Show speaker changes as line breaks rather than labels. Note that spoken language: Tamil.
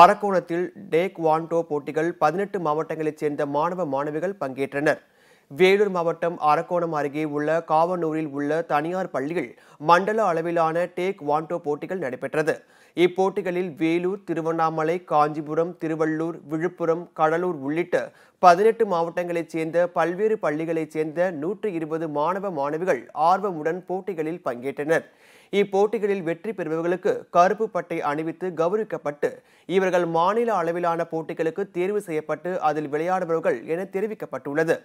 அரக்கோணத்தில் டேக் வான்டோ போட்டிகள் பதினெட்டு மாவட்டங்களைச் சேர்ந்த மாணவ மாணவிகள் பங்கேற்றனர் வேலூர் மாவட்டம் அரக்கோணம் அருகே உள்ள காவனூரில் உள்ள தனியார் பள்ளியில் மண்டல அளவிலான டேக் வாண்டோ போட்டிகள் நடைபெற்றது இப்போட்டிகளில் வேலூர் திருவண்ணாமலை காஞ்சிபுரம் திருவள்ளூர் விழுப்புரம் கடலூர் உள்ளிட்ட பதினெட்டு மாவட்டங்களைச் சேர்ந்த பல்வேறு பள்ளிகளைச் சேர்ந்த நூற்று இருபது மாணவ மாணவிகள் ஆர்வமுடன் போட்டிகளில் பங்கேற்றனர் இப்போட்டிகளில் வெற்றி பெறுபவர்களுக்கு கருப்பு பட்டை அணிவித்து கௌரவிக்கப்பட்டு இவர்கள் மாநில அளவிலான போட்டிகளுக்கு தேர்வு செய்யப்பட்டு அதில் விளையாடுபவர்கள் என தெரிவிக்கப்பட்டுள்ளது